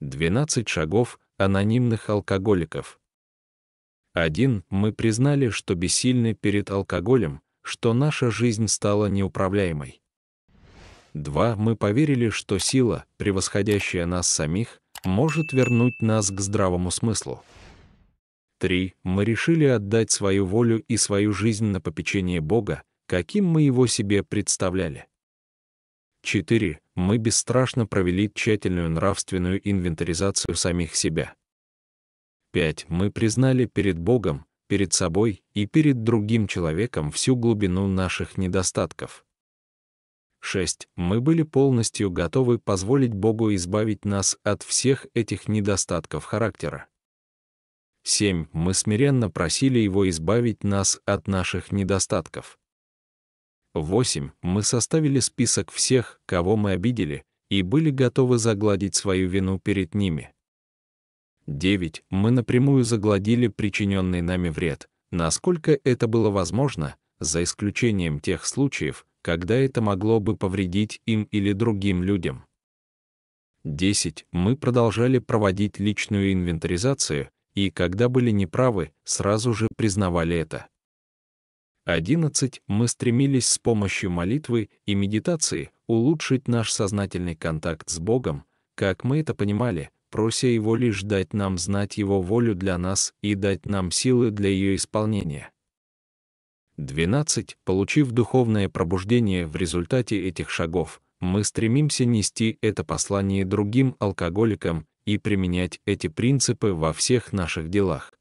12 шагов анонимных алкоголиков. 1. Мы признали, что бессильны перед алкоголем, что наша жизнь стала неуправляемой. 2. Мы поверили, что сила, превосходящая нас самих, может вернуть нас к здравому смыслу. 3. Мы решили отдать свою волю и свою жизнь на попечение Бога, каким мы его себе представляли. 4. Мы бесстрашно провели тщательную нравственную инвентаризацию самих себя. 5. Мы признали перед Богом, перед собой и перед другим человеком всю глубину наших недостатков. 6. Мы были полностью готовы позволить Богу избавить нас от всех этих недостатков характера. 7. Мы смиренно просили Его избавить нас от наших недостатков. 8. Мы составили список всех, кого мы обидели, и были готовы загладить свою вину перед ними. 9. Мы напрямую загладили причиненный нами вред, насколько это было возможно, за исключением тех случаев, когда это могло бы повредить им или другим людям. 10. Мы продолжали проводить личную инвентаризацию, и когда были неправы, сразу же признавали это. 11 мы стремились с помощью молитвы и медитации улучшить наш сознательный контакт с Богом, как мы это понимали, прося Его лишь дать нам знать Его волю для нас и дать нам силы для ее исполнения. 12. Получив духовное пробуждение в результате этих шагов, мы стремимся нести это послание другим алкоголикам и применять эти принципы во всех наших делах.